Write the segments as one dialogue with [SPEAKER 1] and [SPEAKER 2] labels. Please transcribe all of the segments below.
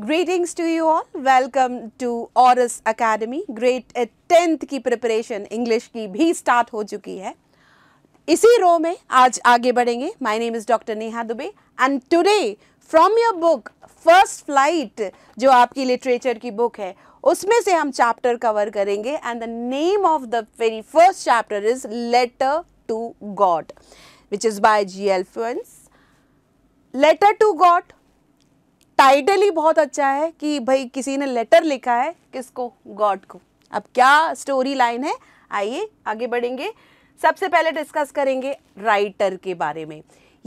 [SPEAKER 1] Greetings to you all welcome to Oris academy grade tenth की preparation English की भी start हो चुकी है इसी रो में आज आगे बढ़ेंगे my name is doctor Neha Dube and today from your book first flight जो आपकी लिटरेचर की बुक है उसमें से हम चैप्टर कवर करेंगे and the name of the very first chapter is letter to God which is by G L Fuentes letter to God title ही बहुत अच्छा है कि भाई किसी ने लेटर लिखा है किसको गॉड को अब क्या स्टोरी लाइन है आइए आगे बढ़ेंगे सबसे पहले डिस्कस करेंगे राइटर के बारे में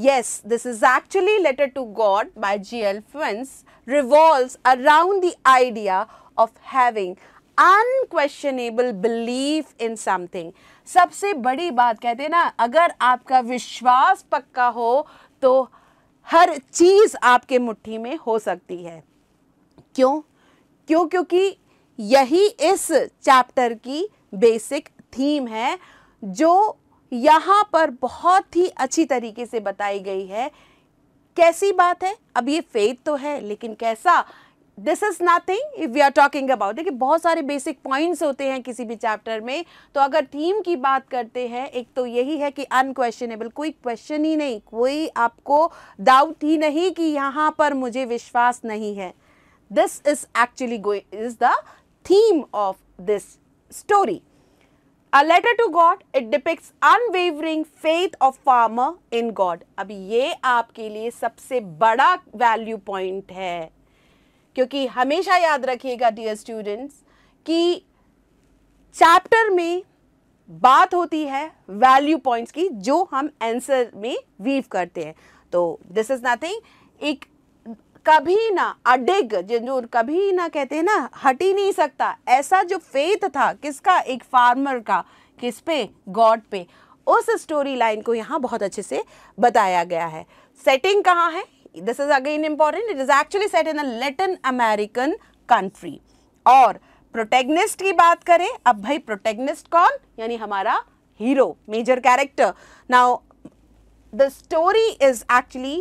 [SPEAKER 1] Yes, this is actually letter to God by G.L. Finch revolve around the idea of having unquestionable believe in something सबसे बड़ी बात कहते हैं ना अगर आपका विश्वास पक्का हो तो हर चीज़ आपके मुट्ठी में हो सकती है क्यों क्यों क्योंकि यही इस चैप्टर की बेसिक थीम है जो यहाँ पर बहुत ही अच्छी तरीके से बताई गई है कैसी बात है अब ये फेथ तो है लेकिन कैसा this is nothing if we are talking about देखिए बहुत सारे बेसिक पॉइंट्स होते हैं किसी भी चैप्टर में तो अगर थीम की बात करते हैं एक तो यही है कि अनक्वेश्चनेबल कोई क्वेश्चन ही नहीं कोई आपको डाउट ही नहीं कि यहाँ पर मुझे विश्वास नहीं है this is actually going is the theme of this story a letter to God it depicts unwavering faith of farmer in God अब ये आपके लिए सबसे बड़ा वैल्यू पॉइंट है क्योंकि हमेशा याद रखिएगा डियर स्टूडेंट्स कि चैप्टर में बात होती है वैल्यू पॉइंट्स की जो हम आंसर में वीव करते हैं तो दिस इज नथिंग एक कभी ना अडिग जो कभी ना कहते हैं ना हट ही नहीं सकता ऐसा जो फेथ था किसका एक फार्मर का किस पे गॉड पे उस स्टोरी लाइन को यहाँ बहुत अच्छे से बताया गया है सेटिंग कहाँ है this is again important it is actually set in a latin american country और प्रोटेगनिस्ट की बात करें अब भाई प्रोटेगनिस्ट कौन यानी हमारा hero major character now the story is actually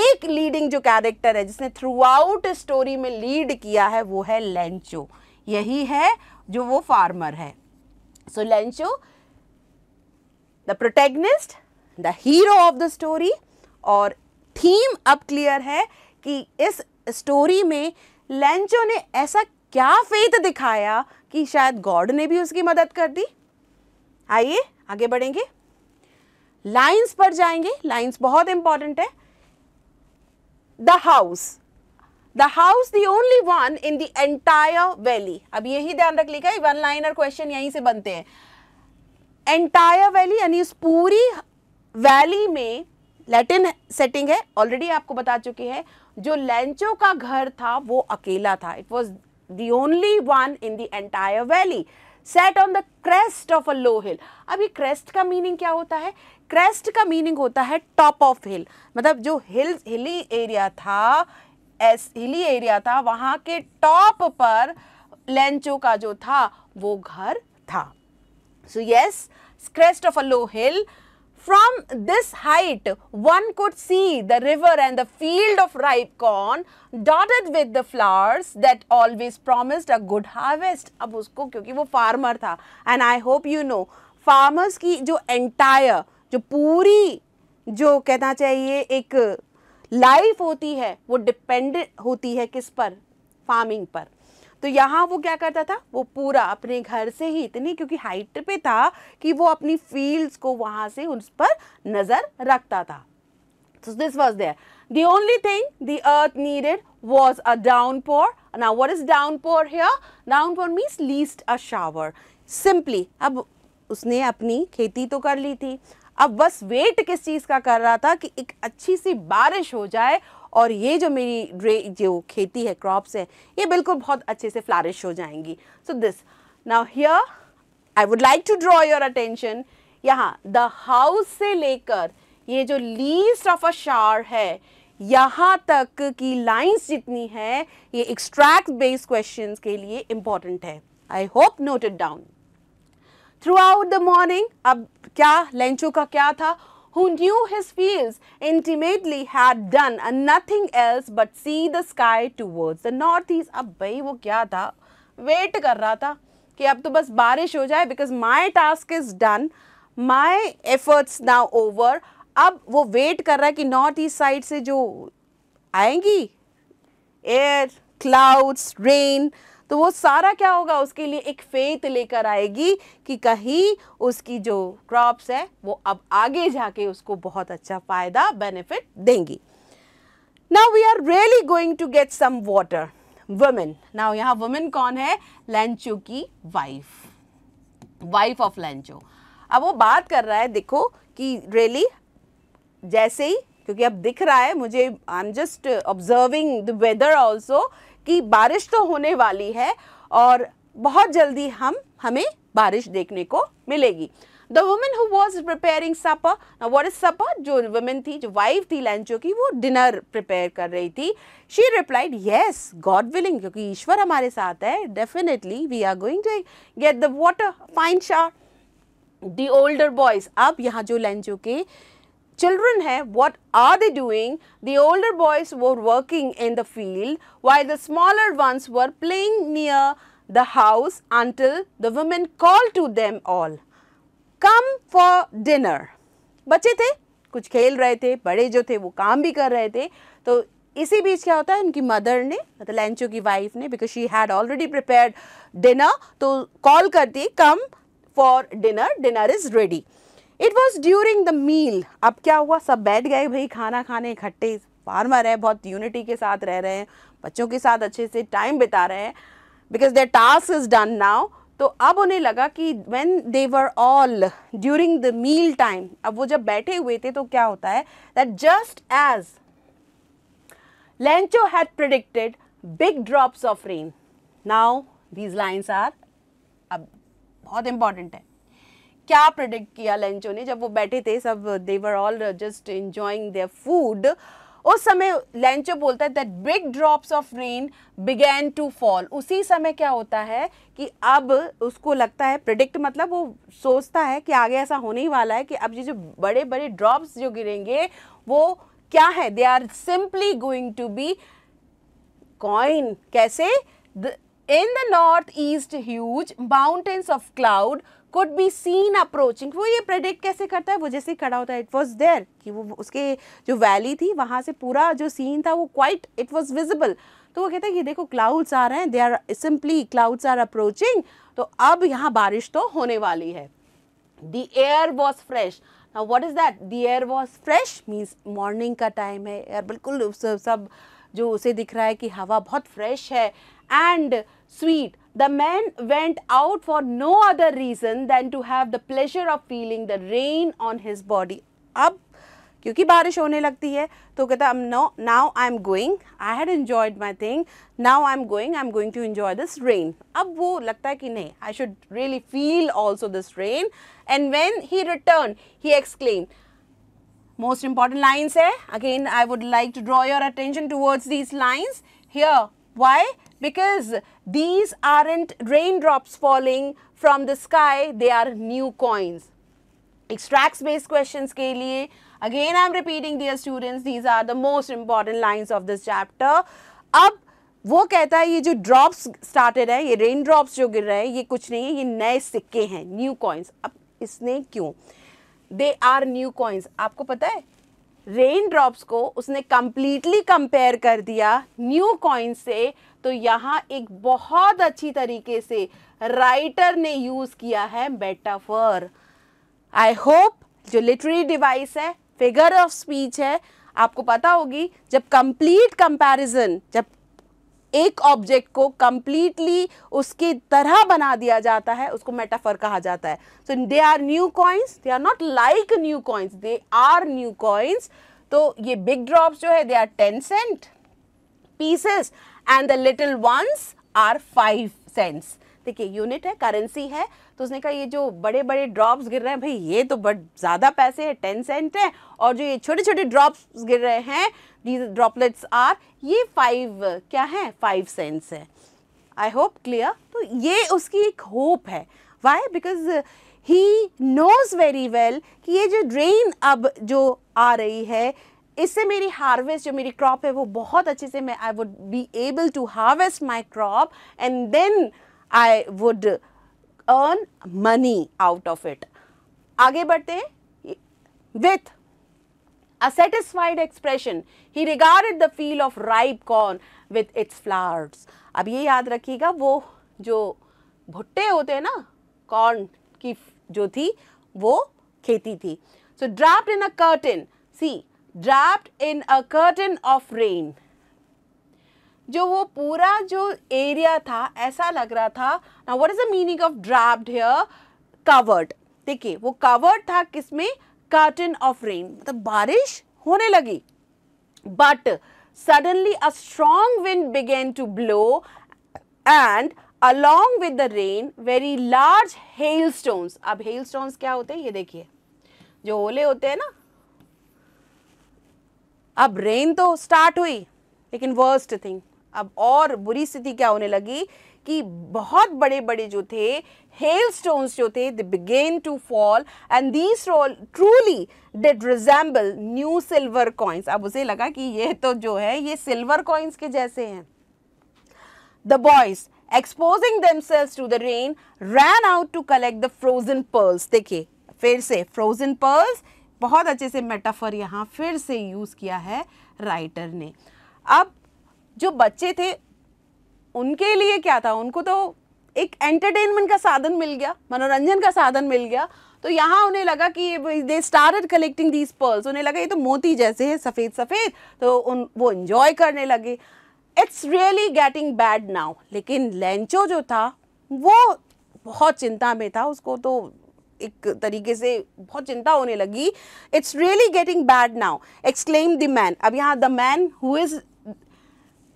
[SPEAKER 1] एक लीडिंग जो कैरेक्टर है जिसने थ्रू आउट स्टोरी में लीड किया है वो है लेंचो यही है जो वो फार्मर है so Lencho the protagonist the hero of the story और थीम अब क्लियर है कि इस स्टोरी में लेंचो ने ऐसा क्या फेथ दिखाया कि शायद गॉड ने भी उसकी मदद कर दी आइए आगे बढ़ेंगे लाइंस पर जाएंगे लाइंस बहुत इंपॉर्टेंट है the house the house the only one in the entire valley अब यही ध्यान रख लिखा वन वन लाइनर क्वेश्चन यहीं से बनते हैं एंटायर वैली यानी उस पूरी वैली में लैटिन सेटिंग है ऑलरेडी आपको बता चुकी है जो लैंचो का घर था वो अकेला था it was the only one in the entire valley set on the crest of a low hill अब ये क्रेस्ट का मीनिंग क्या होता है क्रेस्ट का मीनिंग होता है टॉप ऑफ हिल मतलब जो हिल हिली एरिया था एस हिली एरिया था वहाँ के टॉप पर लेंचो का जो था वो घर था so yes crest of a low hill From this height, one could see the river and the field of ripe corn dotted with the flowers that always promised a good harvest. ab usko kyunki wo farmer tha and I hope you know farmers ki jo entire jo puri jo kehna chahiye ek life hoti hai wo depend hoti hai kis par farming par तो यहाँ वो क्या करता था वो पूरा अपने घर से ही इतनी क्योंकि हाइट पे था कि वो अपनी फील्ड्स को वहाँ से उस पर नज़र रखता था So this was there. The only thing the earth needed was a downpour. Now what is downpour here? Downpour means least a shower. Simply अब उसने अपनी खेती तो कर ली थी अब बस वेट किस चीज़ का कर रहा था कि एक अच्छी सी बारिश हो जाए और ये जो मेरी ड्रे जो खेती है क्रॉप्स है ये बिल्कुल बहुत अच्छे से फ्लारिश हो जाएंगी so this now here I would like to draw your attention यहाँ द हाउस से लेकर ये जो लीस्ट ऑफ अ शार है यहाँ तक की लाइंस जितनी है ये एक्सट्रैक्ट बेस्ड क्वेश्चंस के लिए इम्पॉर्टेंट है I hope noted down throughout the morning अब क्या लंचों का क्या था who knew his fields intimately had done and nothing else but see the sky towards the northeast. अब भाई वो क्या था वेट कर रहा था कि अब तो बस बारिश हो जाए because my task is done my efforts now over अब वो वेट कर रहा है कि नॉर्थ ईस्ट साइड से जो आएंगी एयर क्लाउड्स रेन तो वो सारा क्या होगा उसके लिए एक फेत लेकर आएगी कि कहीं उसकी जो क्रॉप्स है वो अब आगे जाके उसको बहुत अच्छा फ़ायदा बेनिफिट देंगी now we are really going to get some water women now यहाँ वुमेन कौन है लेंचो की वाइफ वाइफ ऑफ लेंचो अब वो बात कर रहा है देखो कि रियली जैसे ही क्योंकि अब दिख रहा है मुझे I am just observing the weather also कि बारिश तो होने वाली है और बहुत जल्दी हम हमें बारिश देखने को मिलेगी the women who was preparing supper what is supper जो वुमेन थी जो वाइफ थी लैंचो की वो डिनर प्रिपेयर कर रही थी she replied yes God willing क्योंकि ईश्वर हमारे साथ है definitely we are going to get the water fine शार दी ओल्डर बॉयज अब यहाँ जो लैंचो के children have, what are they doing? The older boys were working in the field while the smaller ones were playing near the house until the women called to them all, come for dinner. बच्चे थे कुछ खेल रहे थे बड़े जो थे वो काम भी कर रहे थे तो इसी बीच क्या होता है उनकी मदर ने मतलब लैंचो की वाइफ ने because she had already prepared dinner तो कॉल करती come for dinner dinner is ready it was during the meal अब क्या हुआ सब बैठ गए भाई खाना खाने इकट्ठे फार्मर है बहुत यूनिटी के साथ रह रहे हैं बच्चों के साथ अच्छे से टाइम बिता रहे हैं because their task is done now तो अब उन्हें लगा कि when they were all during the meal time अब वो जब बैठे हुए थे तो क्या होता है that just as Lencho had predicted big drops of rain now these lines are अब बहुत इंपॉर्टेंट है क्या प्रिडिक्ट किया लेंचो ने जब वो बैठे थे सब they were all just enjoying their food उस समय लेंचो बोलता है that big drops of rain began to fall उसी समय क्या होता है कि अब उसको लगता है प्रिडिक्ट मतलब वो सोचता है कि आगे ऐसा होने ही वाला है कि अब ये जो बड़े बड़े ड्रॉप्स जो गिरेंगे वो क्या है they are simply going to be coins कैसे in the north east huge mountains of cloud could be seen approaching वो ये प्रेडिक्ट कैसे करता है वो जैसे खड़ा होता है इट वॉज देयर कि वो उसके जो वैली थी वहाँ से पूरा जो सीन था वो क्वाइट इट वॉज विजिबल तो वो कहता है ये देखो क्लाउड्स आ रहे हैं they are simply clouds are approaching तो अब यहाँ बारिश तो होने वाली है the air was fresh now what is that the air was fresh means morning का टाइम है एयर बिल्कुल सब जो उसे दिख रहा है कि हवा बहुत फ्रेश है and sweet. The man went out for no other reason than to have the pleasure of feeling the rain on his body. Ab, kyunki barish hone lagti hai, to kata, I'm no, now I'm going. I had enjoyed my thing. Now I'm going. I'm going to enjoy this rain. Ab wo lagta ki nahi. I should really feel also this rain. And when he returned, he exclaimed, most important lines hai. Again, I would like to draw your attention towards these lines. Here, Why? Because these aren't raindrops falling from the sky, they are new coins. Extracts based questions ke liye again I am repeating dear students these are the most important lines of this chapter. ab वो कहता है ये जो drops started है ये rain drops जो गिर रहे हैं ये कुछ नहीं है ये नए सिक्के हैं न्यू कॉइन्स अब इसने क्यों दे आर न्यू कॉइन्स आपको पता है रेन ड्रॉप्स को उसने कम्प्लीटली कंपेयर कर दिया न्यू कॉइन से तो यहाँ एक बहुत अच्छी तरीके से राइटर ने यूज़ किया है मेटाफर आई होप जो लिटरेरी डिवाइस है फिगर ऑफ स्पीच है आपको पता होगी जब कंप्लीट कंपैरिजन जब एक ऑब्जेक्ट को कंप्लीटली उसकी तरह बना दिया जाता है उसको मेटाफर कहा जाता है so they are new coins they are not like new coins they are new coins तो ये बिग ड्रॉप्स जो है they are ten cent pieces and the little ones are five cents देखिए यूनिट है currency है तो उसने कहा ये जो बड़े बड़े ड्रॉप्स गिर रहे हैं भाई ये तो बट ज़्यादा पैसे है टेन सेंट है और जो ये छोटे छोटे ड्रॉप्स गिर रहे हैं ड्रॉपलेट्स आर ये फाइव क्या है फाइव सेंट्स है आई होप क्लियर तो ये उसकी एक होप है why because he knows very well कि ये जो ड्रेन अब जो आ रही है इससे मेरी हार्वेस्ट जो मेरी क्रॉप है वो बहुत अच्छे से मैं I would be able to harvest my crop and then I would earn money out of it आगे बढ़ते with a satisfied expression he regarded the field of ripe corn with its flowers अब ये याद रखिएगा वो जो भुट्टे होते हैं ना कॉर्न की जो थी वो खेती थी so draft in a curtain see draft in a curtain of rain जो वो पूरा जो एरिया था ऐसा लग रहा था ना what is the meaning of draft here covered देखिए वो कवर्ड था किसमें कार्टन ऑफ रेन मतलब बारिश होने लगी but suddenly a strong wind began to blow and along with the rain very large hailstones अब हेल स्टोन्स क्या होते हैं ये देखिए जो ओले होते हैं ना अब रेन तो स्टार्ट हुई लेकिन वर्स्ट थिंग अब और बुरी स्थिति क्या होने लगी कि बहुत बड़े बड़े जो थे हेल स्टोन्स जो थे they began to fall and these truly did resemble new silver coins अब उसे लगा कि ये तो जो है ये सिल्वर कॉइन्स के जैसे हैं the boys exposing themselves to the rain ran out to collect the frozen pearls देखिए फिर से फ्रोजन पर्ल्स बहुत अच्छे से मेटाफर यहाँ फिर से यूज़ किया है राइटर ने अब जो बच्चे थे उनके लिए क्या था उनको तो एक एंटरटेनमेंट का साधन मिल गया मनोरंजन का साधन मिल गया तो यहाँ उन्हें लगा कि they start collecting these pearls उन्हें लगा ये तो मोती जैसे हैं सफ़ेद सफ़ेद तो उन वो इन्जॉय करने लगे it's really getting bad now लेकिन लेंचो जो था वो बहुत चिंता में था उसको तो एक तरीके से बहुत चिंता होने लगी it's really getting bad now exclaimed the man अब यहाँ the man who is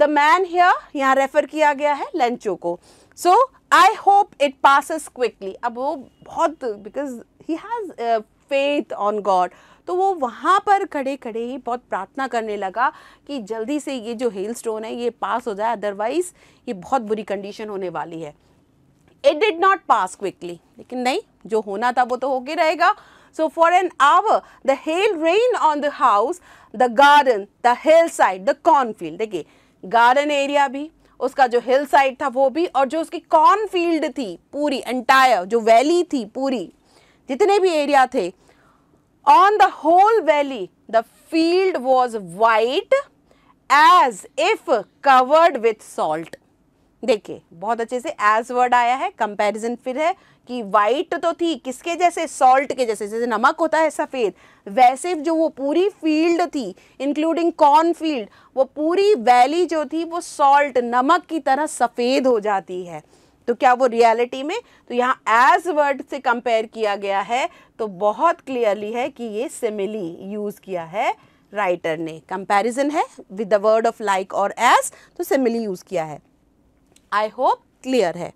[SPEAKER 1] the man here यहाँ रेफर किया गया है लेंचो को so I hope it passes quickly अब वो बहुत because he has faith on God तो वो वहाँ पर खड़े खड़े ही बहुत प्रार्थना करने लगा कि जल्दी से ये जो हेल स्टोन है ये पास हो जाए अदरवाइज़ ये बहुत बुरी कंडीशन होने वाली है it did not pass quickly लेकिन नहीं जो होना था वो तो होके रहेगा so for an hour the hail rained on the house the garden the hillside the cornfield देखिए गार्डन एरिया भी उसका जो हिल साइड था वो भी और जो उसकी कॉर्न फील्ड थी पूरी एंटायर जो वैली थी पूरी जितने भी एरिया थे on the whole valley the field was white as if covered with salt देखिए बहुत अच्छे से एज वर्ड आया है कंपैरिजन फिर है कि वाइट तो थी किसके जैसे सॉल्ट के जैसे जैसे नमक होता है सफ़ेद वैसे जो वो पूरी फील्ड थी इंक्लूडिंग कॉर्न फील्ड वो पूरी वैली जो थी वो सॉल्ट नमक की तरह सफ़ेद हो जाती है तो क्या वो रियलिटी में तो यहाँ एज वर्ड से कंपेयर किया गया है तो बहुत क्लियरली है कि ये सिमिली यूज़ किया है राइटर ने कंपैरिजन है with the word of like और एज तो सिमिली यूज़ किया है आई होप क्लियर है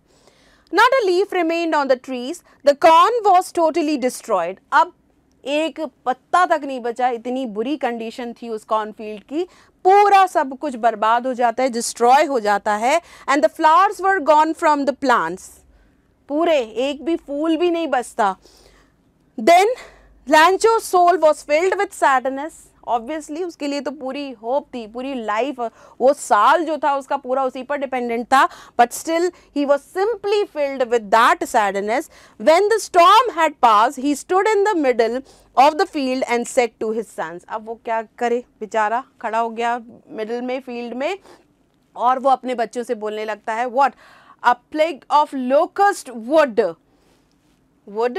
[SPEAKER 1] not a leaf remained on the trees the corn was totally destroyed अब एक पत्ता तक नहीं बचा इतनी बुरी कंडीशन थी उस कॉर्नफील्ड की पूरा सब कुछ बर्बाद हो जाता है डिस्ट्रॉय हो जाता है and the flowers were gone from the plants पूरे एक भी फूल भी नहीं बचता then Lencho soul was filled with sadness obviously उसके लिए तो पूरी होप थी पूरी लाइफ वो साल जो था उसका पूरा उसी पर डिपेंडेंट था but still he was simply filled with that sadness when the storm had passed he stood in the middle of the field and said to his sons अब वो क्या करे बेचारा खड़ा हो गया मिडल में फील्ड में और वो अपने बच्चों से बोलने लगता है what a plague of locust would would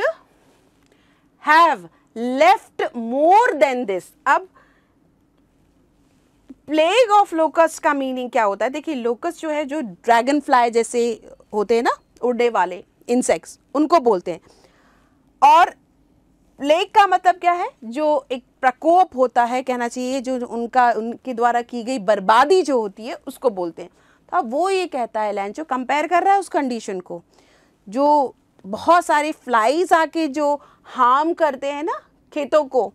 [SPEAKER 1] have left more than this अब प्लेग ऑफ लोकस का मीनिंग क्या होता है देखिए लोकस जो है जो ड्रैगन फ्लाई जैसे होते हैं ना उड़ने वाले इंसेक्ट्स उनको बोलते हैं और प्लेग का मतलब क्या है जो एक प्रकोप होता है कहना चाहिए जो उनका उनके द्वारा की गई बर्बादी जो होती है उसको बोलते हैं तो अब वो ये कहता है लैंचो कंपेयर कर रहा है उस कंडीशन को जो बहुत सारे फ्लाइज आके जो हार्म करते हैं ना खेतों को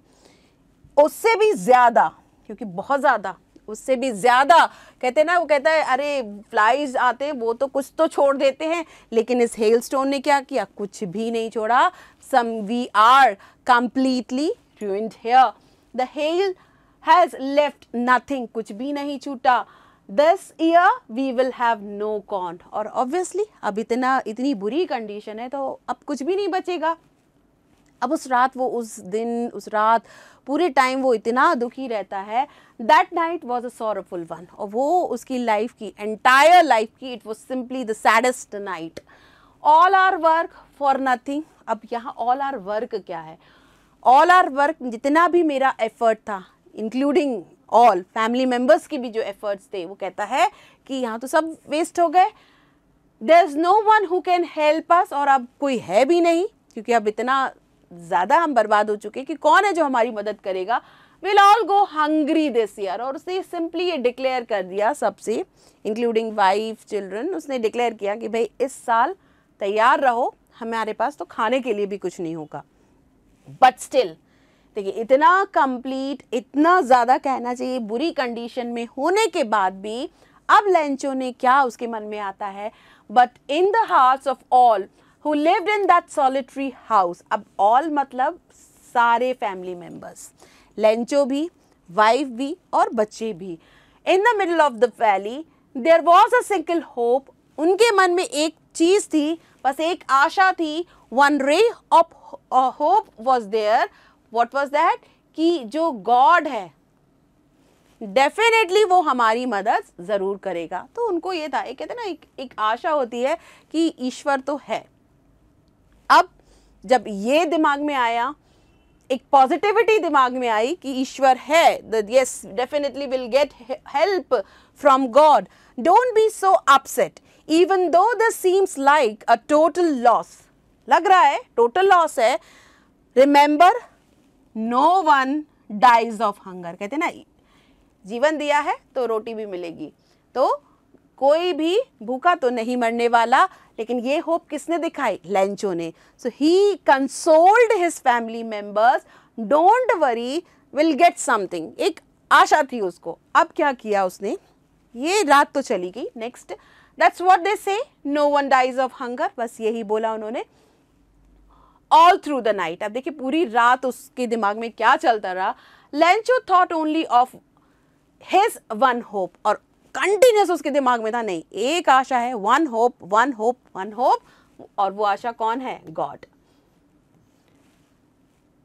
[SPEAKER 1] उससे भी ज़्यादा क्योंकि बहुत ज़्यादा उससे भी ज़्यादा कहते हैं ना वो कहता है अरे फ्लाइज आते वो तो कुछ तो छोड़ देते हैं लेकिन इस हेल स्टोन ने क्या किया कुछ भी नहीं छोड़ा some we are completely ruined here the hail has left nothing कुछ भी नहीं छूटा this year we will have no corn और ऑब्वियसली अब इतना इतनी बुरी कंडीशन है तो अब कुछ भी नहीं बचेगा अब उस रात वो उस दिन उस रात पूरे टाइम वो इतना दुखी रहता है that night was a sorrowful one और वो उसकी लाइफ की एंटायर लाइफ की it was simply the saddest night all our work for nothing अब यहाँ ऑल आर वर्क क्या है ऑल आर वर्क जितना भी मेरा एफर्ट था इंक्लूडिंग ऑल फैमिली मेम्बर्स के भी जो एफर्ट्स थे वो कहता है कि यहाँ तो सब वेस्ट हो गए there is no one who can help us और अब कोई है भी नहीं क्योंकि अब इतना ज़्यादा हम बर्बाद हो चुके कि कौन है जो हमारी मदद करेगा will all go hungry this year और उसने सिंपली ये डिक्लेयर कर दिया सबसे इंक्लूडिंग वाइफ चिल्ड्रन उसने डिक्लेयर किया कि भाई इस साल तैयार रहो हमारे पास तो खाने के लिए भी कुछ नहीं होगा बट स्टिल देखिए इतना कंप्लीट इतना ज़्यादा कहना चाहिए बुरी कंडीशन में होने के बाद भी अब लेंचो ने क्या उसके मन में आता है but in the hearts of all who lived in that solitary house अब ऑल मतलब सारे फैमिली मेंबर्स लेंचो भी वाइफ भी और बच्चे भी in the middle of the valley there was a single hope उनके मन में एक चीज़ थी बस एक आशा थी one ray of hope was there what was that कि जो गॉड है डेफिनेटली वो हमारी मदद ज़रूर करेगा तो उनको ये था एक कहते ना एक एक आशा होती है कि ईश्वर तो है अब जब ये दिमाग में आया एक पॉजिटिविटी दिमाग में आई कि ईश्वर है yes definitely will get help from God don't be so upset even though deems seems like a total loss लग रहा है टोटल लॉस है remember no one dies of hunger कहते ना जीवन दिया है तो रोटी भी मिलेगी तो कोई भी भूखा तो नहीं मरने वाला लेकिन ये होप किसने दिखाई लेंचो ने so he consoled his family members don't worry will get something एक आशा थी उसको अब क्या किया उसने ये रात तो चली गई next that's what they say no one dies of hunger बस यही बोला उन्होंने ऑल थ्रू द नाइट अब देखिए पूरी रात उसके दिमाग में क्या चलता रहा Lencho thought only of his one hope और कंटिन्यूस उसके दिमाग में था नहीं एक आशा है one hope one hope one hope और वो आशा कौन है God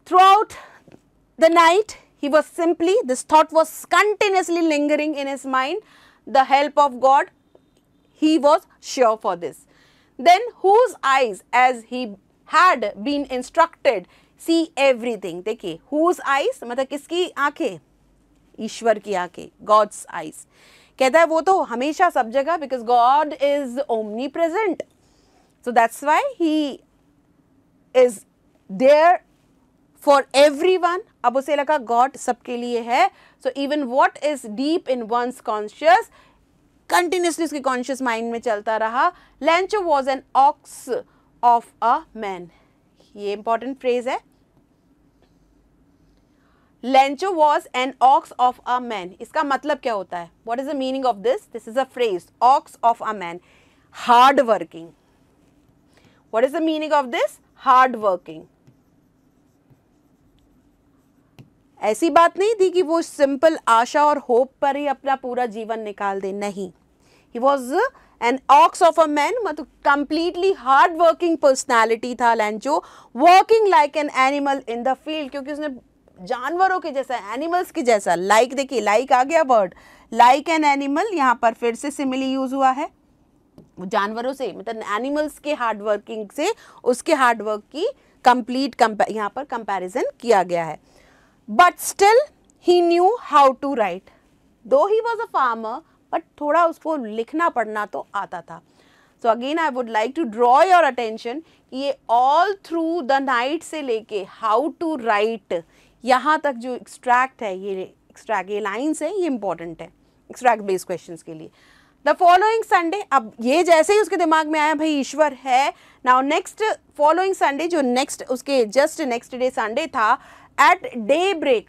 [SPEAKER 1] throughout the night he was simply this thought was continuously lingering in his mind the help of God he was sure for this then whose eyes as he had been instructed see everything देखिए whose eyes मतलब किसकी आंखें ईश्वर की आंखें God's eyes कहता है वो तो हमेशा सब जगह because God is omnipresent so that's why he is there for every one अब उसे लगा गॉड सबके लिए है so even what is deep in one's conscious continuously उसके कॉन्शियस माइंड में चलता रहा Lencho was an ox of a man ये इंपॉर्टेंट फ्रेज है Lencho was an ox of a man इसका मतलब क्या होता है what is the meaning of this this is a phrase ox of a man hard working what is the meaning of this hard working ऐसी बात नहीं थी कि वो सिंपल आशा और होप पर ही अपना पूरा जीवन निकाल दे नहीं he was an ox of a man मतलब कंप्लीटली हार्ड वर्किंग पर्सनैलिटी था Lencho working like an animal in the field क्योंकि उसने जानवरों के जैसा एनिमल्स के जैसा लाइक like देखिए लाइक like आ गया वर्ड लाइक एन एनिमल यहाँ पर फिर से सिमिली यूज हुआ है जानवरों से मतलब एनिमल्स के हार्ड वर्किंग से उसके हार्ड वर्क की कंप्लीट यहाँ पर कंपैरिजन किया गया है but still he knew how to write though he was a farmer but थोड़ा उसको लिखना पढ़ना तो आता था so again I would like to draw your attention ये ऑल थ्रू द नाइट से लेके हाउ टू राइट यहाँ तक जो एक्सट्रैक्ट है ये एक्सट्रैक्ट ये लाइन्स है ये इंपॉर्टेंट है एक्सट्रैक्ट बेस्ड क्वेश्चन के लिए द फॉलोइंग संडे अब ये जैसे ही उसके दिमाग में आया भाई ईश्वर है नाउ नेक्स्ट फॉलोइंग संडे जो नेक्स्ट उसके जस्ट नेक्स्ट डे संडे था एट डे ब्रेक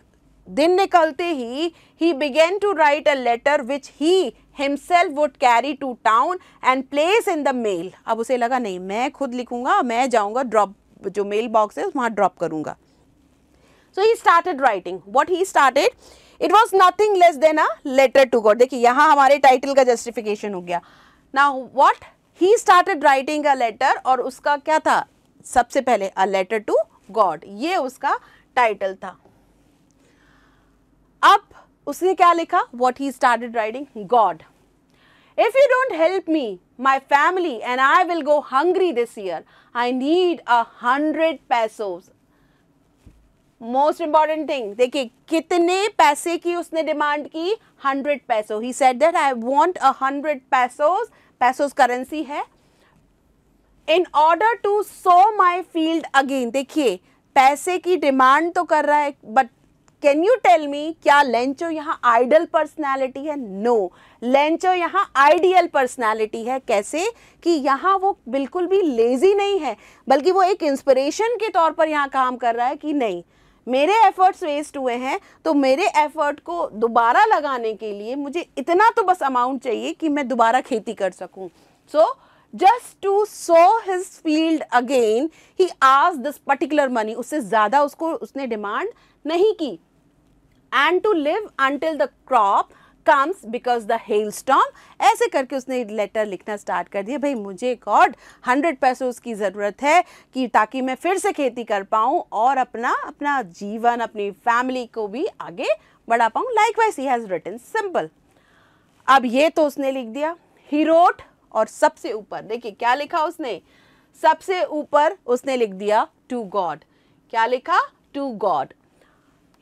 [SPEAKER 1] दिन निकलते ही he began to write a letter which he himself would carry to town and place in the mail अब उसे लगा नहीं मैं खुद लिखूंगा मैं जाऊंगा ड्रॉप जो मेल बॉक्स है वहाँ ड्रॉप करूंगा so he started writing what he started it was nothing less than a letter to God देखिए यहां हमारे टाइटल का जस्टिफिकेशन हो गया ना what he started writing a letter और उसका क्या था सबसे पहले अ लेटर टू गॉड ये उसका टाइटल था अब उसने क्या लिखा what he started writing God if you don't help me my family and I will go hungry this year I need a hundred pesos most important thing देखिए कितने पैसे की उसने डिमांड की hundred peso he said that I want a hundred pesos pesos currency है in order to sow my field again देखिए पैसे की डिमांड तो कर रहा है but can you tell me क्या लेंचो यहाँ आइडल पर्सनैलिटी है नो no. लेंचो यहाँ आइडियल पर्सनैलिटी है कैसे कि यहाँ वो बिल्कुल भी लेजी नहीं है बल्कि वो एक इंस्पिरेशन के तौर पर यहाँ काम कर रहा है कि नहीं मेरे एफर्ट्स वेस्ट हुए हैं तो मेरे एफर्ट को दोबारा लगाने के लिए मुझे इतना तो बस अमाउंट चाहिए कि मैं दोबारा खेती कर सकूं so just to sow his field again he आज दिस पर्टिकुलर मनी उससे ज़्यादा उसको उसने डिमांड नहीं की and to live until the crop comes because the hailstorm ऐसे करके उसने लेटर लिखना स्टार्ट कर दिया भाई मुझे गॉड हंड्रेड पैसों उसकी ज़रूरत है कि ताकि मैं फिर से खेती कर पाऊँ और अपना अपना जीवन अपनी फैमिली को भी आगे बढ़ा पाऊँ likewise he has written simple अब ये तो उसने लिख दिया हीरोट और सबसे ऊपर देखिए क्या लिखा उसने सबसे ऊपर उसने लिख दिया टू गॉड क्या लिखा to God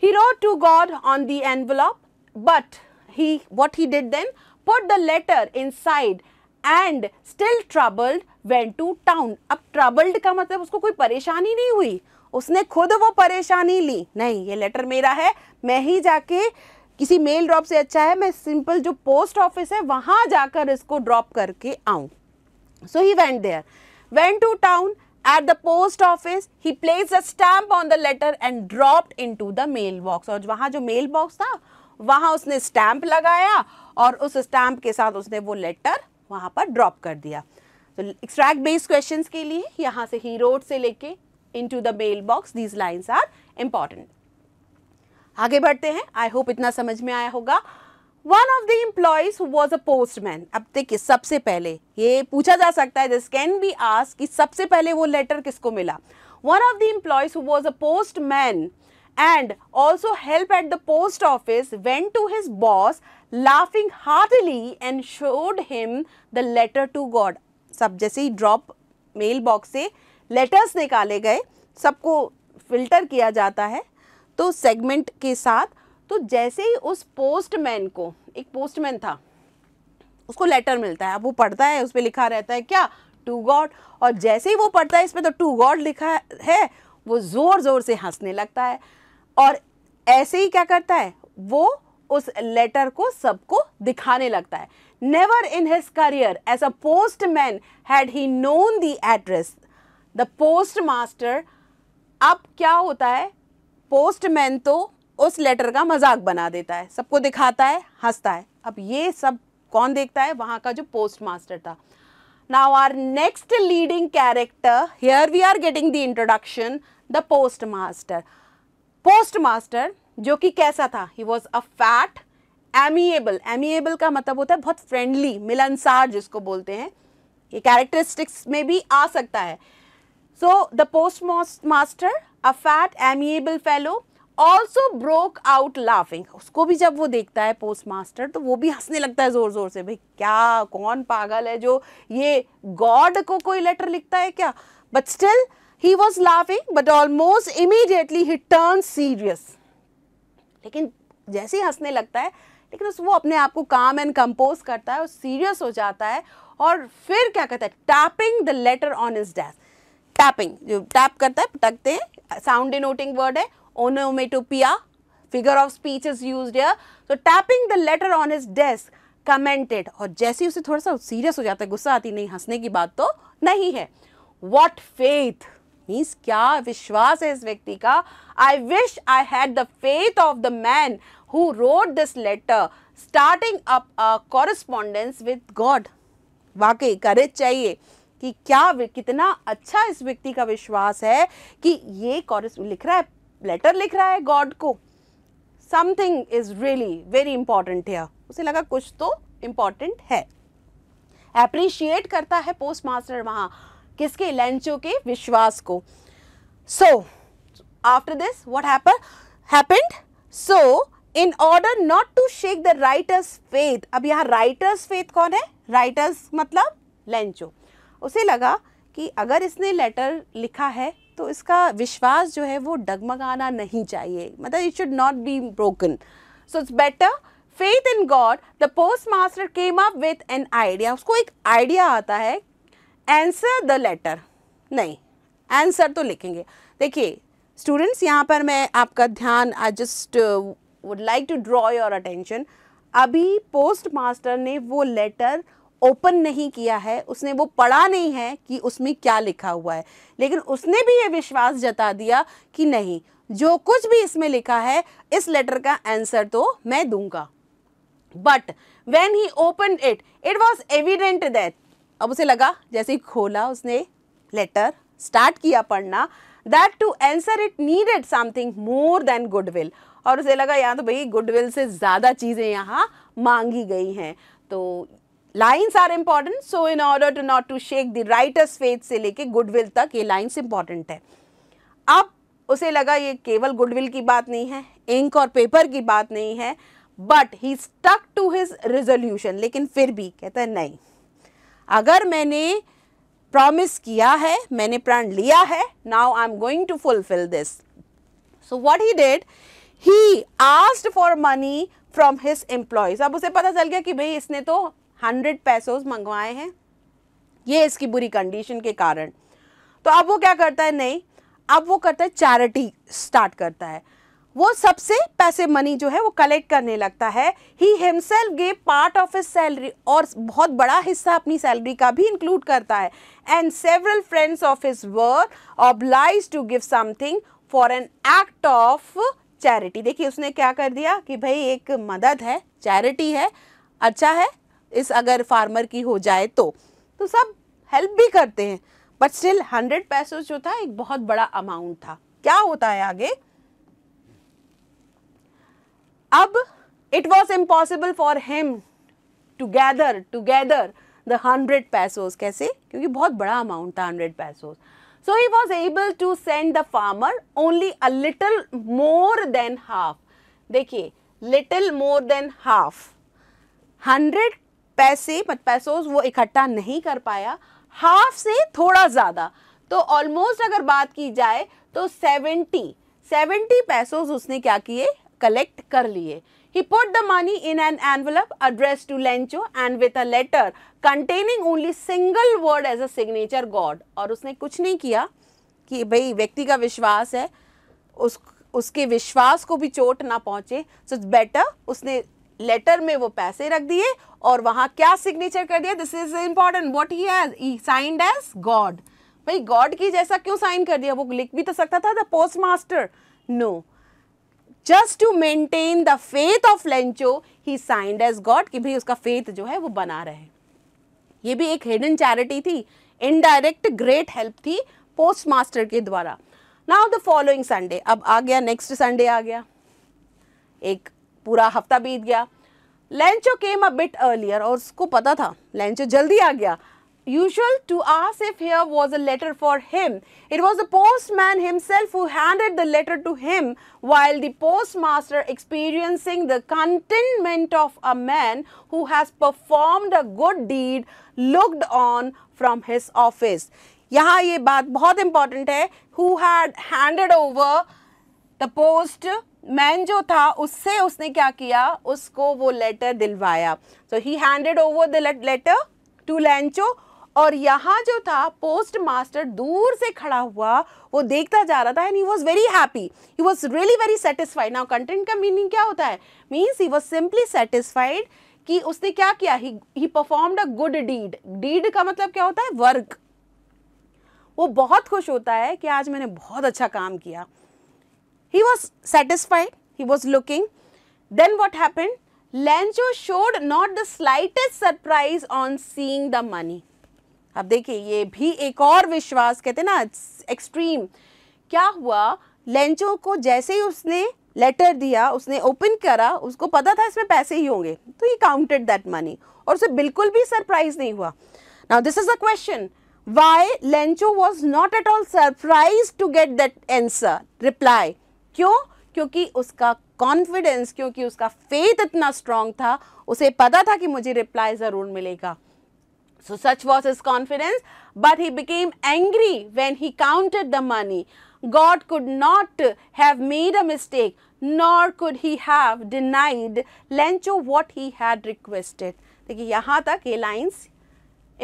[SPEAKER 1] he wrote to God on the envelope but he what he did then put the letter inside and still troubled went to town अब ट्रबल्ड का मतलब उसको कोई परेशानी नहीं हुई उसने खुद वो परेशानी ली नहीं ये लेटर मेरा है मैं ही जाके किसी मेल ड्रॉप से अच्छा है मैं सिंपल जो पोस्ट ऑफिस है वहाँ जाकर इसको ड्रॉप करके आऊँ so he went there went to town at the post office he placed a stamp on the letter and dropped into the mailbox और वहाँ जो mailbox था वहां उसने स्टैंप लगाया और उस स्टैंप के साथ उसने वो लेटर वहां पर ड्रॉप कर दिया तो एक्सट्रैक्ट बेस्ड क्वेश्चन के लिए यहां से ही रोड से लेके into the mailbox these lines are important आगे बढ़ते हैं आई होप इतना समझ में आया होगा one of the employees was a postman अब देखिए सबसे पहले ये पूछा जा सकता है दिस कैन बी आस्क कि सबसे पहले वो लेटर किसको मिला one of the employees was a postman and also help at the post office went to his boss laughing heartily and showed him the letter to God. सब जैसे ही drop mailbox से letters निकाले गए सबको filter किया जाता है तो सेगमेंट के साथ तो जैसे ही उस पोस्टमैन को एक पोस्टमैन था उसको लेटर मिलता है अब वो पढ़ता है उस पर लिखा रहता है क्या टू गॉड और जैसे ही वो पढ़ता है इसमें तो टू गॉड लिखा है वो ज़ोर ज़ोर से हंसने लगता है और ऐसे ही क्या करता है वो उस लेटर को सबको दिखाने लगता है never in his career as a postman had he known the address the postmaster अब क्या होता है पोस्टमैन तो उस लेटर का मजाक बना देता है सबको दिखाता है हंसता है अब ये सब कौन देखता है वहां का जो पोस्ट मास्टर था now our next leading character here we are getting the introduction the postmaster postmaster जो कि कैसा था he was a fat amiable amiable का मतलब होता है बहुत फ्रेंडली मिलनसार जिसको बोलते हैं ये कैरेक्टरिस्टिक्स में भी आ सकता है so the postmaster a fat amiable fellow also broke out laughing उसको भी जब वो देखता है पोस्ट मास्टर तो वो भी हंसने लगता है ज़ोर ज़ोर से भाई क्या कौन पागल है जो ये गॉड को कोई लेटर लिखता है क्या but still He was laughing but almost immediately he turned serious. लेकिन जैसे ही हंसने लगता है लेकिन उस वो अपने आप को काम एंड कंपोज करता है और सीरियस हो जाता है और फिर क्या कहता है tapping the letter on his dash tapping जो टैप करता है पटकते हैं साउंड डिनोटिंग वर्ड है onomatopoeia figure of speech is used here तो tapping the letter on his desk commented और जैसे ही उसे थोड़ा सा सीरियस हो जाता है गुस्सा आती नहीं हंसने की बात तो नहीं है वॉट फेथ मीन्स क्या विश्वास है इस व्यक्ति का I wish I had the faith of the man who wrote this letter starting up correspondence with God वाकई करेज चाहिए कि क्या कितना अच्छा इस व्यक्ति का विश्वास है कि ये कॉरेस लिख रहा है लेटर लिख रहा है गॉड को something is really very important है उसे लगा कुछ तो इंपॉर्टेंट है अप्रिशिएट करता है पोस्ट मास्टर वहां किसके लेंचो के विश्वास को so after this what happened so in order not to shake the writer's faith अब यहाँ राइटर्स फेथ कौन है राइटर्स मतलब लेंचो उसे लगा कि अगर इसने लेटर लिखा है तो इसका विश्वास जो है वो डगमगाना नहीं चाहिए मतलब it should not be broken so it's better faith in God the postmaster came up with an idea उसको एक आइडिया आता है आंसर द लेटर नहीं आंसर तो लिखेंगे देखिए स्टूडेंट्स यहाँ पर मैं आपका ध्यान I just would like to draw your attention अभी पोस्ट मास्टर ने वो लेटर ओपन नहीं किया है उसने वो पढ़ा नहीं है कि उसमें क्या लिखा हुआ है लेकिन उसने भी ये विश्वास जता दिया कि नहीं जो कुछ भी इसमें लिखा है इस लेटर का आंसर तो मैं दूंगा but when he open it it was evident that अब उसे लगा जैसे ही खोला उसने लेटर स्टार्ट किया पढ़ना that to answer it needed something more than goodwill और उसे लगा यहाँ तो भाई गुडविल से ज़्यादा चीज़ें यहाँ मांगी गई हैं तो lines are important so in order to not to shake the writer's faith से लेके गुडविल तक ये लाइन्स इंपॉर्टेंट है अब उसे लगा ये केवल गुडविल की बात नहीं है इंक और पेपर की बात नहीं है but he stuck to his resolution लेकिन फिर भी कहता है नहीं अगर मैंने प्रॉमिस किया है मैंने प्रण लिया है now I am going to fulfil this so what he did he asked for money from his employees अब उसे पता चल गया कि भाई इसने तो हंड्रेड पैसोज मंगवाए हैं ये इसकी बुरी कंडीशन के कारण तो अब वो क्या करता है नहीं अब वो करता है चैरिटी स्टार्ट करता है वो सबसे पैसे मनी जो है वो कलेक्ट करने लगता है he himself gave part of his salary और बहुत बड़ा हिस्सा अपनी सैलरी का भी इंक्लूड करता है and several friends of his work obliged to give something for an act of charity देखिए उसने क्या कर दिया कि भाई एक मदद है चैरिटी है अच्छा है इस अगर फार्मर की हो जाए तो तो सब हेल्प भी करते हैं बट स्टिल हंड्रेड पैसों जो था एक बहुत बड़ा अमाउंट था क्या होता है आगे अब it was impossible for him together together the hundred pesos कैसे क्योंकि बहुत बड़ा अमाउंट था hundred pesos so he was able to send the farmer only a little more than half देखिए little more than half hundred पैसे मत पैसोज वो इकट्ठा नहीं कर पाया हाफ से थोड़ा ज़्यादा तो ऑलमोस्ट अगर बात की जाए तो सेवेंटी सेवेंटी पैसोज उसने क्या किए कलेक्ट कर लिए he put the money in an envelope addressed to Lencho and with a letter containing only single word as a signature God और उसने कुछ नहीं किया कि भाई व्यक्ति का विश्वास है उस उसके विश्वास को भी चोट ना पहुंचे सो इट्स बेटर उसने लेटर में वो पैसे रख दिए और वहाँ क्या सिग्नेचर कर दिया this is important what he has he signed as God भाई गॉड की जैसा क्यों साइन कर दिया वो लिख भी तो सकता था the postmaster no no. Just to maintain the faith of Lencho he signed as God कि भाई उसका फेथ जो है वो बना रहे ये भी एक हिडन चैरिटी थी इनडायरेक्ट ग्रेट हेल्प थी पोस्ट मास्टर के द्वारा नाउ द फॉलोइंग संडे अब आ गया नेक्स्ट संडे आ गया एक पूरा हफ्ता बीत गया Lencho came a bit earlier और उसको पता था लेंचो जल्दी आ गया usual to ask if here was a letter for him. It was the postman himself who handed the letter to him while the postmaster experiencing the contentment of a man who has performed a good deed looked on from his office. यहाँ ये बात बहुत important है Who had handed over the postman जो था उससे उसने क्या किया उसको वो लेटर दिलवाया so he handed over the letter to Lencho और यहाँ जो था पोस्ट मास्टर दूर से खड़ा हुआ वो देखता जा रहा था and he was very happy he was really very satisfied now content का मीनिंग क्या होता है means he was simply satisfied कि उसने क्या किया he performed a good deed deed का मतलब क्या होता है वर्क वो बहुत खुश होता है कि आज मैंने बहुत अच्छा काम किया he was satisfied he was looking then what happen Lencho showed not the slightest surprise on seeing the money अब देखिए ये भी एक और विश्वास कहते हैं ना एक्सट्रीम क्या हुआ लेंचो को जैसे ही उसने लेटर दिया उसने ओपन करा उसको पता था इसमें पैसे ही होंगे तो ये काउंटेड दैट मनी और उसे बिल्कुल भी सरप्राइज नहीं हुआ now this is a question why Lencho was not at all surprise to get that answer reply क्यों क्योंकि उसका कॉन्फिडेंस क्योंकि उसका फेथ इतना स्ट्रांग था उसे पता था कि मुझे रिप्लाई ज़रूर मिलेगा So such was his confidence, but he became angry when he counted the money. God could not have made a mistake, nor could he have denied Lencho what he had requested. देखिए yahan tak ye lines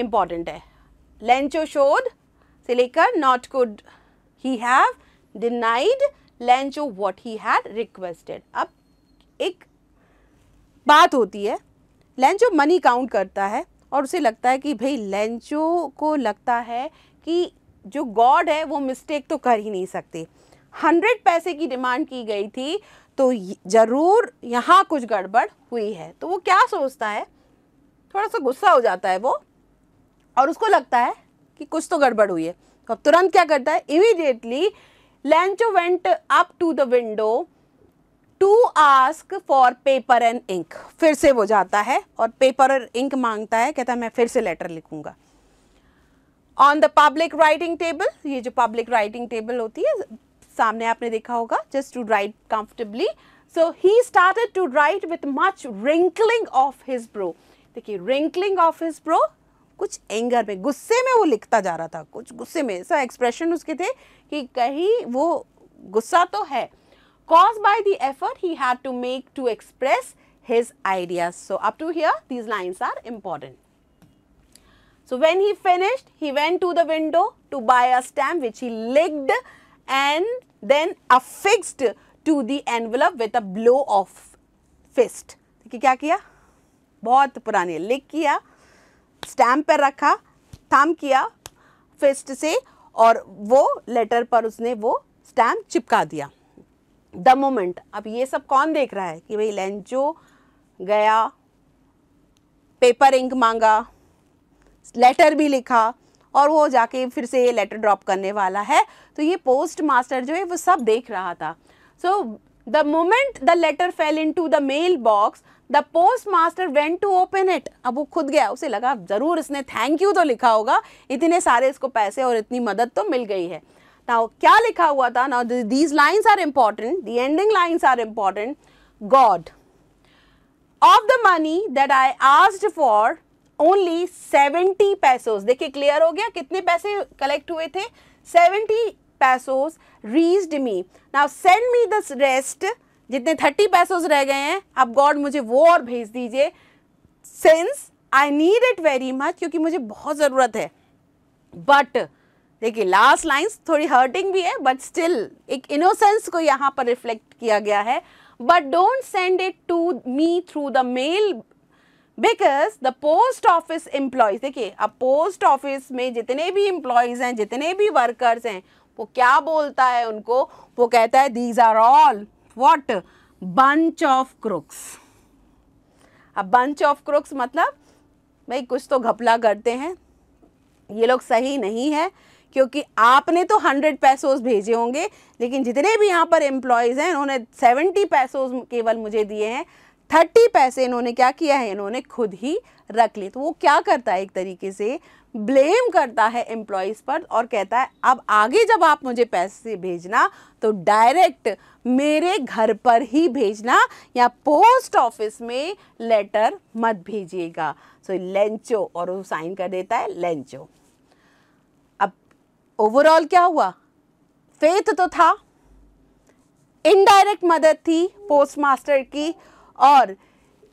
[SPEAKER 1] important hai lencho showed se lekar not could he have denied lencho what he had requested ab ek baat hoti hai Lencho money count करता है और उसे लगता है कि भाई Lencho को लगता है कि जो गॉड है वो मिस्टेक तो कर ही नहीं सकते हंड्रेड पैसे की डिमांड की गई थी तो ज़रूर यहाँ कुछ गड़बड़ हुई है तो वो क्या सोचता है थोड़ा सा गुस्सा हो जाता है वो और उसको लगता है कि कुछ तो गड़बड़ हुई है अब तुरंत क्या करता है immediately Lencho went up to the window to ask for paper and ink फिर से वो जाता है और पेपर और इंक मांगता है कहता है मैं फिर से लेटर लिखूंगा on the public writing table ये जो पब्लिक राइटिंग टेबल होती है सामने आपने देखा होगा just to write comfortably so he started to write with much wrinkling of his brow देखिए रिंकलिंग ऑफ हिज ब्रो कुछ एंगर में गुस्से में वो लिखता जा रहा था कुछ गुस्से में ऐसा एक्सप्रेशन उसके थे कि कहीं वो गुस्सा तो है caused by the effort he had to make to express his ideas. So, up to here these lines are important. So, when he finished he went to the window to buy a stamp which he licked and then affixed to the envelope with a blow of fist. कि क्या किया बहुत पुराने लिक किया stamp पर रखा थम किया फिस्ट से और वो लेटर पर द मोमेंट अब ये सब कौन देख रहा है कि भाई लेंचो गया पेपर इंक मांगा लेटर भी लिखा और वो जाके फिर से ये लेटर ड्रॉप करने वाला है तो ये पोस्ट मास्टर जो है वो सब देख रहा था so the moment the letter fell into the mailbox the postmaster went to open it अब वो खुद गया उसे लगा ज़रूर इसने थैंक यू तो लिखा होगा इतने सारे इसको पैसे और इतनी मदद तो मिल गई है नाउ क्या लिखा हुआ था now these lines are important the ending lines are important God of the money that I asked for only seventy pesos देखिए क्लियर हो गया कितने पैसे कलेक्ट हुए थे seventy pesos reached me now send me the rest जितने thirty pesos रह गए हैं अब गॉड मुझे वो और भेज दीजिए since I need it very much क्योंकि मुझे बहुत ज़रूरत है बट देखिए लास्ट लाइंस थोड़ी हर्टिंग भी है बट स्टिल एक इनोसेंस को यहाँ पर रिफ्लेक्ट किया गया है but don't send it to me through the mail because the post office employees देखिए अब पोस्ट ऑफिस में जितने भी एम्प्लॉयज हैं जितने भी वर्कर्स हैं वो क्या बोलता है उनको वो कहता है these are all what bunch of crooks अब बंच ऑफ क्रुक्स मतलब भाई कुछ तो घपला करते हैं ये लोग सही नहीं है क्योंकि आपने तो हंड्रेड पैसोज भेजे होंगे लेकिन जितने भी यहाँ पर एम्प्लॉयज़ हैं उन्होंने सेवेंटी पैसोज केवल मुझे दिए हैं थर्टी पैसे इन्होंने क्या किया है इन्होंने खुद ही रख लिए तो वो क्या करता है एक तरीके से ब्लेम करता है एम्प्लॉयज़ पर और कहता है अब आगे जब आप मुझे पैसे भेजना तो डायरेक्ट मेरे घर पर ही भेजना या पोस्ट ऑफिस में लेटर मत भेजिएगा सो so, लेंचो और वो साइन कर देता है लेंचो ओवरऑल क्या हुआ फेथ तो था इनडायरेक्ट मदद थी पोस्ट मास्टर की और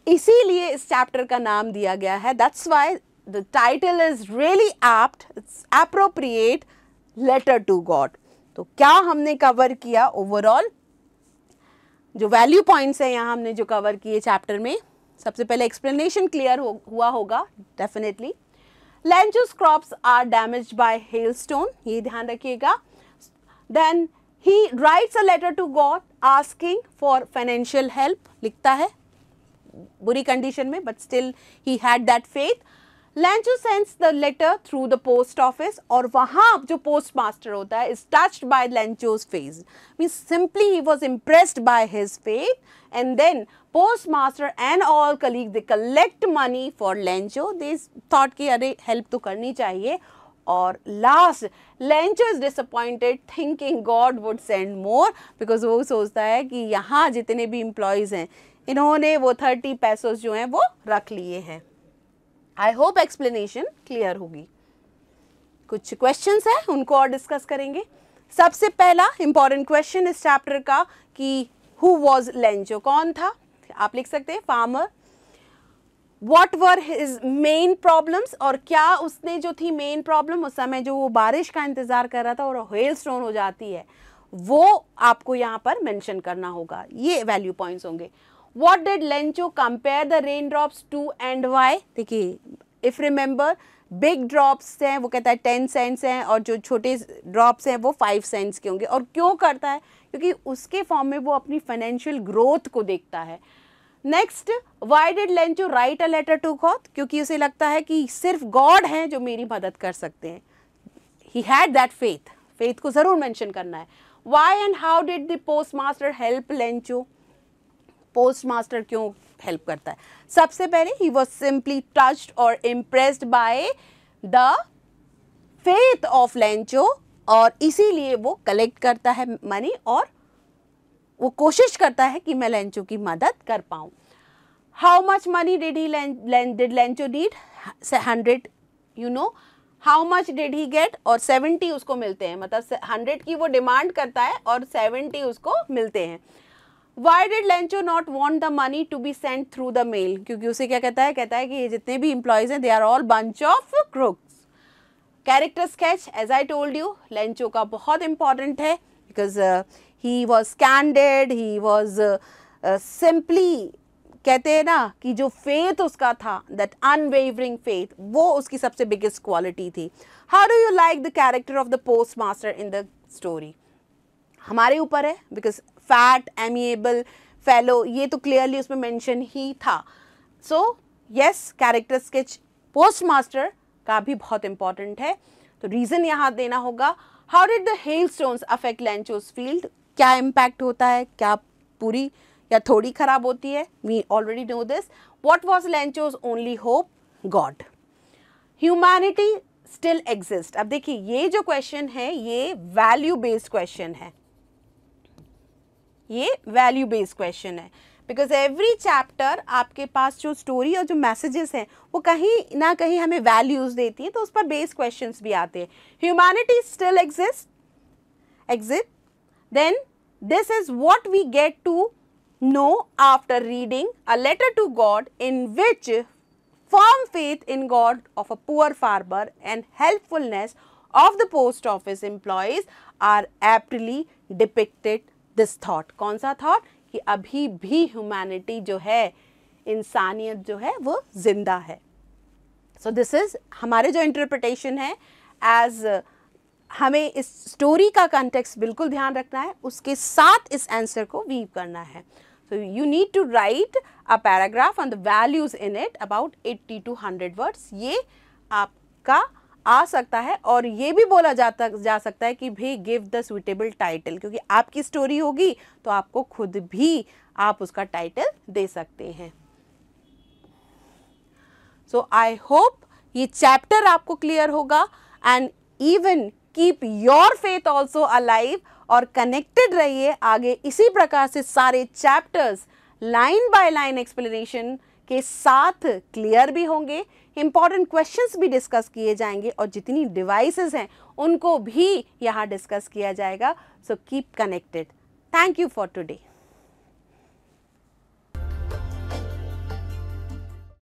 [SPEAKER 1] इसीलिए इस चैप्टर का नाम दिया गया है that's why the title is really apt it's appropriate letter to God तो क्या हमने कवर किया ओवरऑल जो वैल्यू पॉइंट्स हैं यहाँ हमने जो कवर किए चैप्टर में सबसे पहले एक्सप्लेनेशन क्लियर हो, हुआ होगा definitely Lentus crops are damaged by hailstone, ye dhyan rakhiyega. Then he writes a letter to God asking for financial help, likhta hai. Buri condition में but still he had that faith. Lencho sends the letter through the post office और वहाँ जो postmaster होता है is touched by Lencho's face means simply he was impressed by his faith and then postmaster and all colleague they collect money for Lencho they thought की अरे help तो करनी चाहिए और last Lencho is disappointed thinking God would send more because वो सोचता है कि यहाँ जितने भी एम्प्लॉयज़ हैं इन्होंने वो थर्टी पैसोज जो हैं वो रख लिए हैं आई होप एक्सप्लेनेशन क्लियर होगी कुछ क्वेश्चन है उनको और डिस्कस करेंगे सबसे पहला इंपॉर्टेंट क्वेश्चन इस चैप्टर का कि हु वॉज लेंचो कौन था आप लिख सकते हैं farmer what were his main problems और क्या उसने जो थी मेन प्रॉब्लम उस समय जो वो बारिश का इंतज़ार कर रहा था और हेल स्टोन हो जाती है वो आपको यहाँ पर मैंशन करना होगा ये वैल्यू पॉइंट्स होंगे what did Lencho compare the raindrops to and why देखिए इफ रिमेंबर बिग ड्रॉप्स हैं वो कहता है टेन सेंट्स हैं और जो छोटे ड्रॉप्स हैं वो फाइव सेंट्स के होंगे और क्यों करता है क्योंकि उसके फॉर्म में वो अपनी फाइनेंशियल ग्रोथ को देखता है next why did Lencho write a letter to God क्योंकि उसे लगता है कि सिर्फ गॉड हैं जो मेरी मदद कर सकते हैं he had that faith faith को ज़रूर मैंशन करना है why and how did the postmaster help Lencho postmaster क्यों हेल्प करता है सबसे पहले ही वॉज सिंपली टच्ड और impressed by the faith of Lencho और इसीलिए वो कलेक्ट करता है मनी और वो कोशिश करता है कि मैं लेंचो की मदद कर पाऊँ how much money did he did Lencho did hundred you know how much did he get और सेवेंटी उसको मिलते हैं मतलब हंड्रेड की वो डिमांड करता है और सेवेंटी उसको मिलते हैं why did Lencho not want the money to be send through the mail क्योंकि उसे क्या कहता है कहता है कि ये जितने भी इंप्लॉयज हैं they are all bunch of crooks character sketch as I told you Lencho का बहुत इंपॉर्टेंट है because he was candid he was simply कहते हैं ना कि जो फेथ उसका था दैट अनवेवरिंग फेथ वो उसकी सबसे बिगेस्ट क्वालिटी थी how do you like the character of the postmaster in the story हमारे ऊपर है बिकॉज फैट एमिएबल फेलो ये तो क्लियरली उसमें मेंशन ही था so yes character sketch postmaster का भी बहुत इंपॉर्टेंट है तो रीज़न यहाँ देना होगा how did the hailstones affect Lencho's field क्या इम्पैक्ट होता है क्या पूरी या थोड़ी खराब होती है we already know this what was Lencho's only hope God humanity still exist अब देखिए ये जो क्वेश्चन है ये वैल्यू बेस्ड क्वेश्चन है ये वैल्यू बेस्ड क्वेश्चन है बिकॉज एवरी चैप्टर आपके पास जो स्टोरी और जो मैसेजेस हैं वो कहीं ना कहीं हमें वैल्यूज़ देती है तो उस पर बेस्ड क्वेश्चन भी आते हैं humanity still exist exit then this is what we get to know after reading a letter to God in which form faith in God of a poor farmer and helpfulness of the post office employees are aptly depicted this thought कौन सा thought कि अभी भी humanity जो है इंसानियत जो है वो ज़िंदा है सो दिस इज़ हमारे जो इंटरप्रटेशन है एज़ uh, हमें इस स्टोरी का कंटेक्स्ट बिल्कुल ध्यान रखना है उसके साथ इस आंसर को वीव करना है so you need to write a paragraph on the values in it about 80 to 100 words ये आपका आ सकता है और ये भी बोला जाता जा सकता है कि भी गिव द सुइटेबल टाइटल क्योंकि आपकी स्टोरी होगी तो आपको खुद भी आप उसका टाइटल दे सकते हैं सो आई होप ये चैप्टर आपको क्लियर होगा and even keep your faith also alive और कनेक्टेड रहिए आगे इसी प्रकार से सारे chapters line by line explanation के साथ क्लियर भी होंगे इम्पॉर्टेंट क्वेश्चंस भी डिस्कस किए जाएंगे और जितनी डिवाइसेस हैं उनको भी यहाँ डिस्कस किया जाएगा so keep connected thank you for today